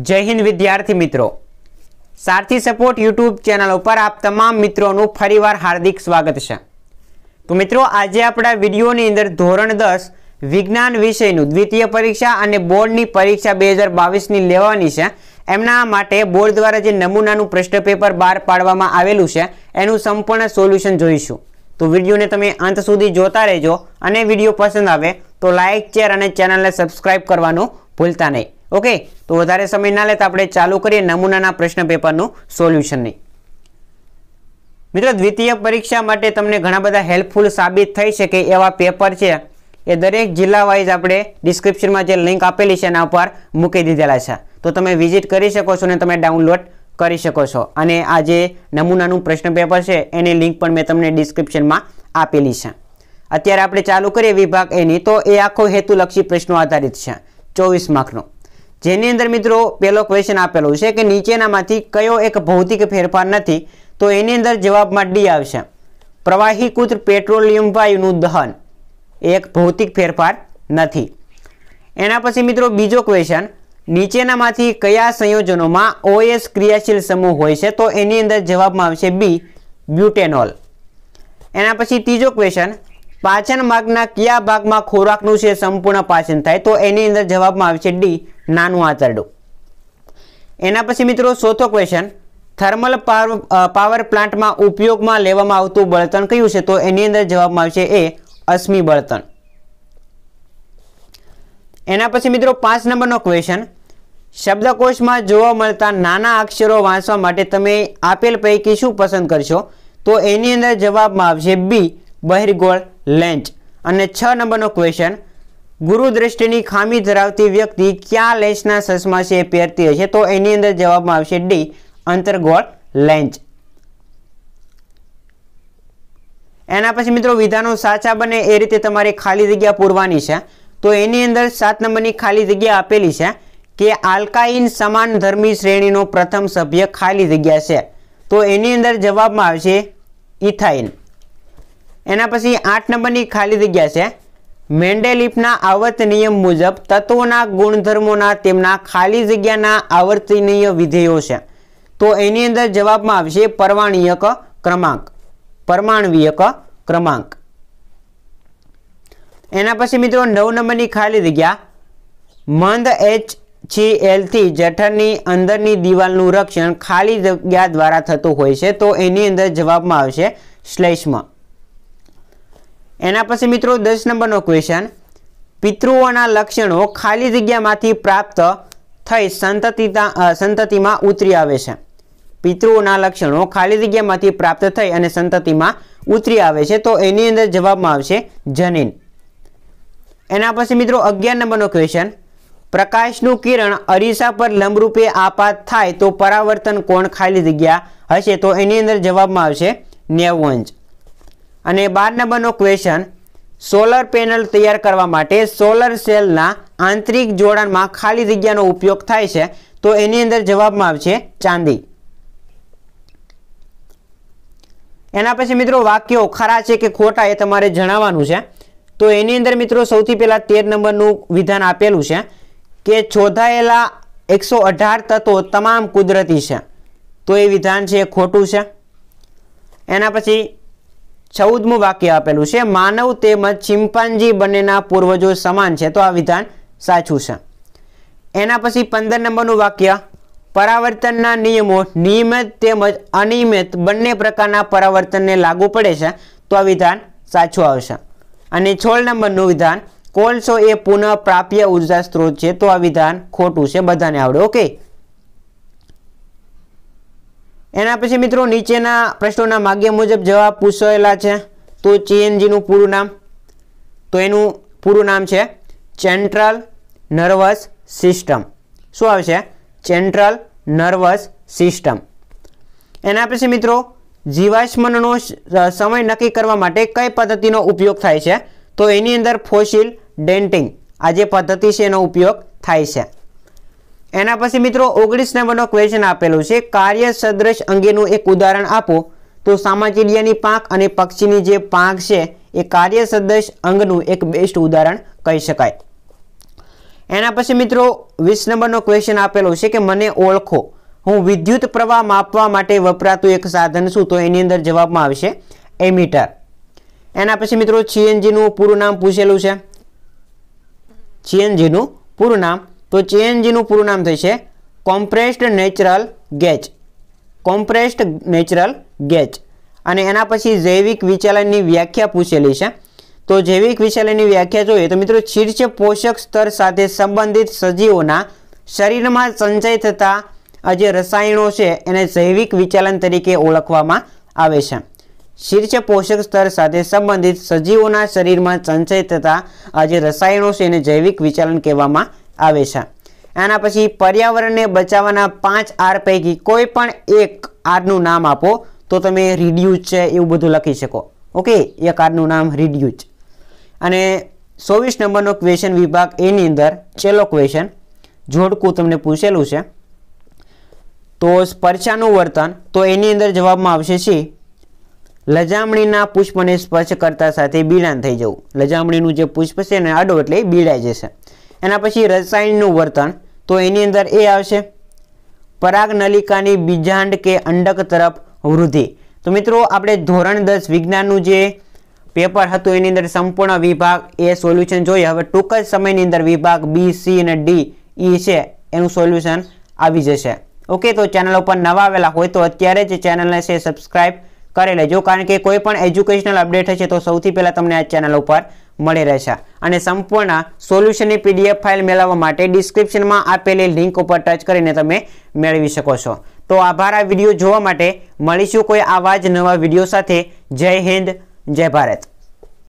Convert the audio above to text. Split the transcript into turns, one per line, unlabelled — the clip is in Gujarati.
જય હિન્દ વિદ્યાર્થી મિત્રો સારથી સપોર્ટ યુટ્યુબ ચેનલ ઉપર આપ તમામ મિત્રોનું ફરીવાર હાર્દિક સ્વાગત છે તો મિત્રો આજે આપણા વિડીયોની અંદર ધોરણ દસ વિજ્ઞાન વિષયનું દ્વિતીય પરીક્ષા અને બોર્ડની પરીક્ષા બે હજાર બાવીસની લેવાની છે એમના માટે બોર્ડ દ્વારા જે નમૂનાનું પ્રશ્ન પેપર બહાર પાડવામાં આવેલું છે એનું સંપૂર્ણ સોલ્યુશન જોઈશું તો વિડીયોને તમે અંત સુધી જોતા રહેજો અને વિડીયો પસંદ આવે તો લાઇક શેર અને ચેનલને સબસ્ક્રાઇબ કરવાનું ભૂલતા નહીં ઓકે તો વધારે સમય ના લેતા આપણે ચાલુ કરીએ નમૂનાના પ્રશ્ન પેપરનું સોલ્યુશનની મિત્રો દ્વિતીય પરીક્ષા માટે તમને ઘણા બધા હેલ્પફુલ સાબિત થઈ શકે એવા પેપર છે એ દરેક જિલ્લા વાઇઝ આપણે ડિસ્ક્રિપ્શનમાં જે લિંક આપેલી છે એના ઉપર મૂકી દીધેલા છે તો તમે વિઝિટ કરી શકો છો ને તમે ડાઉનલોડ કરી શકો છો અને આ જે નમૂનાનું પ્રશ્ન પેપર છે એની લિંક પણ મેં તમને ડિસ્ક્રિપ્શનમાં આપેલી છે અત્યારે આપણે ચાલુ કરીએ વિભાગ એની તો એ આખો હેતુલક્ષી પ્રશ્નો આધારિત છે ચોવીસ માર્કનો જેની અંદર મિત્રો પહેલો ક્વેશ્ચન આપેલો છે કે નીચેનામાંથી કયો એક ભૌતિક ફેરફાર નથી તો એની અંદર જવાબમાં ડી આવશે પ્રવાહીકૃત પેટ્રોલિયમ વાયુનું દહન એક ભૌતિક ફેરફાર નથી એના પછી મિત્રો બીજો ક્વેશ્ચન નીચેનામાંથી કયા સંયોજનોમાં ઓએસ ક્રિયાશીલ સમૂહ હોય છે તો એની અંદર જવાબમાં આવશે બી બ્યુટેનોલ એના પછી ત્રીજો ક્વેશ્ચન પાચન માર્ગના કયા ભાગમાં ખોરાકનું છે સંપૂર્ણ પાચન થાય તો એની અંદર જવાબમાં આવશે ડી નાનું આંતરડું એના પછી મિત્રો ચોથો ક્વેશ્ચન થર્મલ પાવર પ્લાન્ટમાં ઉપયોગમાં લેવામાં આવતું બળતણ કયું છે તો એની અંદર જવાબમાં આવશે એ અશ્મી બળતણ એના પછી મિત્રો પાંચ નંબરનો ક્વેશ્ચન શબ્દકોશમાં જોવા મળતા નાના અક્ષરો વાંચવા માટે તમે આપેલ પૈકી શું પસંદ કરશો તો એની અંદર જવાબમાં આવશે બી બહિર્ગોળ લેન્ચ અને છ નંબરનો ક્વેશ્ચન ગુરુ ગુરુદ્રષ્ટિની ખામી ધરાવતી વ્યક્તિ ક્યાં લેન્સના ચશ્મા છે પહેરતી હશે તો એની અંદર જવાબમાં આવશે ડી અંતર્ગોળ લેન્સ એના પછી મિત્રો વિધાનો સાચા બને એ રીતે તમારે ખાલી જગ્યા પૂરવાની છે તો એની અંદર સાત નંબરની ખાલી જગ્યા આપેલી છે કે આલ્કાઇન સમાન ધર્મી શ્રેણીનો પ્રથમ સભ્ય ખાલી જગ્યા છે તો એની અંદર જવાબમાં આવશે ઇથાઇન એના પછી આઠ નંબરની ખાલી જગ્યા છે મેન્ડેલિપના આવર્ત નિયમ મુજબ તત્વોના ગુણધર્મોના તેમના ખાલી જગ્યાના આવર્તનીય વિધેયો છે તો એની અંદર જવાબમાં આવશે પરમાણ્યક ક્રમાંક પરમાણ્વીયક ક્રમાંક એના પછી મિત્રો નવ નંબરની ખાલી જગ્યા મંદ એચ છી એલથી જઠરની અંદરની દિવાલનું રક્ષણ ખાલી જગ્યા દ્વારા થતું હોય છે તો એની અંદર જવાબમાં આવશે શ્લેષ્મ એના પછી મિત્રો દસ નંબરનો ક્વેશ્ચન પિતૃઓના લક્ષણો ખાલી જગ્યામાંથી પ્રાપ્ત થઈ સંતતિતા સંતતિમાં ઉતરી આવે છે પિતૃઓના લક્ષણો ખાલી જગ્યામાંથી પ્રાપ્ત થઈ અને સંતતિમાં ઉતરી આવે છે તો એની અંદર જવાબમાં આવશે જનીન એના પછી મિત્રો અગિયાર નંબરનો ક્વેશ્ચન પ્રકાશનું કિરણ અરીસા પર લંબરૂપે આપાત થાય તો પરાવર્તન કોણ ખાલી જગ્યા હશે તો એની અંદર જવાબમાં આવશે નેવું અંશ અને બાર નંબરનો ક્વેશ્ચન સોલર પેનલ તૈયાર કરવા માટે સોલર સેલના આંતરિક જોડાણમાં ખાલી જગ્યાનો ઉપયોગ થાય છે તો એની અંદર જવાબમાં આવશે ચાંદી એના પછી મિત્રો વાક્યો ખરા છે કે ખોટા એ તમારે જણાવવાનું છે તો એની અંદર મિત્રો સૌથી પહેલાં તેર નંબરનું વિધાન આપેલું છે કે છોધાયેલા એકસો અઢાર તત્વો તમામ કુદરતી છે તો એ વિધાન છે એ ખોટું છે એના પછી ચૌદમું વાક્ય આપેલું છે માનવ તેમજ ચિમ્પાન્જી બંનેના પૂર્વજો સમાન છે તો આ વિધાન સાચું છે એના પછી પંદર નંબરનું વાક્ય પરાવર્તનના નિયમો નિયમિત તેમજ અનિયમિત બંને પ્રકારના પરાવર્તનને લાગુ પડે છે તો આ વિધાન સાચું આવશે અને છોળ નંબરનું વિધાન કોલસો એ પુનઃ પ્રાપ્ય ઉર્જા સ્ત્રોત છે તો આ વિધાન ખોટું છે બધાને આવડે ઓકે એના પછી મિત્રો નીચેના પ્રશ્નોના માગ્ય મુજબ જવાબ પૂછાયેલા છે તો ચીએનજીનું પૂરું નામ તો એનું પૂરું નામ છે સેન્ટ્રલ નર્વસ સિસ્ટમ શું આવશે સેન્ટ્રલ નર્વસ સિસ્ટમ એના પછી મિત્રો જીવાશ્મનો સમય નક્કી કરવા માટે કઈ પદ્ધતિનો ઉપયોગ થાય છે તો એની અંદર ફોસિલ ડેન્ટિંગ આ જે પદ્ધતિ છે એનો ઉપયોગ થાય છે એના પછી મિત્રો ઓગણીસ નંબરનો ક્વેશ્ચન આપેલું છે કાર્ય સદ્રશ અંગેનું એક ઉદાહરણ આપો તો સામાચીડિયાની પાંખ અને પક્ષીની જે પાંખ છે એ કાર્ય સદ્રશ અંગનું એક બેસ્ટ ઉદાહરણ કહી શકાય એના પછી મિત્રો વીસ નંબરનો ક્વેશ્ચન આપેલો છે કે મને ઓળખો હું વિદ્યુત પ્રવાહ માપવા માટે વપરાતું એક સાધન છું તો એની અંદર જવાબમાં આવશે એમીટર એના પછી મિત્રો છીએનજીનું પૂરું નામ પૂછેલું છે છીએનજીનું પૂરું નામ તો જેએનજીનું પૂરું નામ થશે compressed natural gas compressed natural gas અને એના પછી જૈવિક વિચાલનની વ્યાખ્યા પૂછેલી છે તો જૈવિક વિચાલનની વ્યાખ્યા જોઈએ તો મિત્રો શીર્ષ પોષક સ્તર સાથે સંબંધિત સજીવોના શરીરમાં સંચય થતા આ જે રસાયણો છે એને જૈવિક વિચાલન તરીકે ઓળખવામાં આવે છે શીર્ષ પોષક સ્તર સાથે સંબંધિત સજીવોના શરીરમાં સંચય થતા આ જે રસાયણો છે એને જૈવિક વિચાલન કહેવામાં આવે છે આના પછી પર્યાવરણને બચાવવાના પાંચ આર પૈકી કોઈ પણ એક આરનું નામ આપો તો તમે રિડ્યુઝ છે એવું બધું લખી શકો ઓકે એક આરનું નામ રિડ્યુઝ અને ચોવીસ નંબરનો ક્વેશ્ચન વિભાગ એની અંદર છેલ્લો ક્વેશ્ચન જોડકું તમને પૂછેલું છે તો સ્પર્શાનું વર્તન તો એની અંદર જવાબમાં આવશે છે લજામણીના પુષ્પને સ્પર્શ કરતા સાથે બીડાન થઈ જવું લજામણીનું જે પુષ્પ છે એને આડો એટલે બીડાઈ જશે એના પછી રસાયણનું વર્તન તો એની અંદર એ આવશે પરાગનલિકાની બીજાંડ કે અંડક તરફ વૃદ્ધિ તો મિત્રો આપણે ધોરણ દસ વિજ્ઞાનનું જે પેપર હતું એની અંદર સંપૂર્ણ વિભાગ એ સોલ્યુશન જોઈએ હવે ટૂંક જ સમયની અંદર વિભાગ બી સી અને ડી ઈ છે એનું સોલ્યુશન આવી જશે ઓકે તો ચેનલ ઉપર નવા આવેલા હોય તો અત્યારે જ ચેનલને છે સબસ્ક્રાઈબ કરી લેજો કારણ કે કોઈ પણ એજ્યુકેશનલ અપડેટ હશે તો સૌથી પહેલાં તમને આ ચેનલ ઉપર મળી રહેશે અને સંપૂર્ણ સોલ્યુશનની પીડીએફ ફાઇલ મેળવવા માટે ડિસ્ક્રિપ્શનમાં આપેલી લિંક ઉપર ટચ કરીને તમે મેળવી શકો છો તો આભાર આ વિડીયો જોવા માટે મળીશું કોઈ આવા જ નવા વિડીયો સાથે જય હિન્દ જય ભારત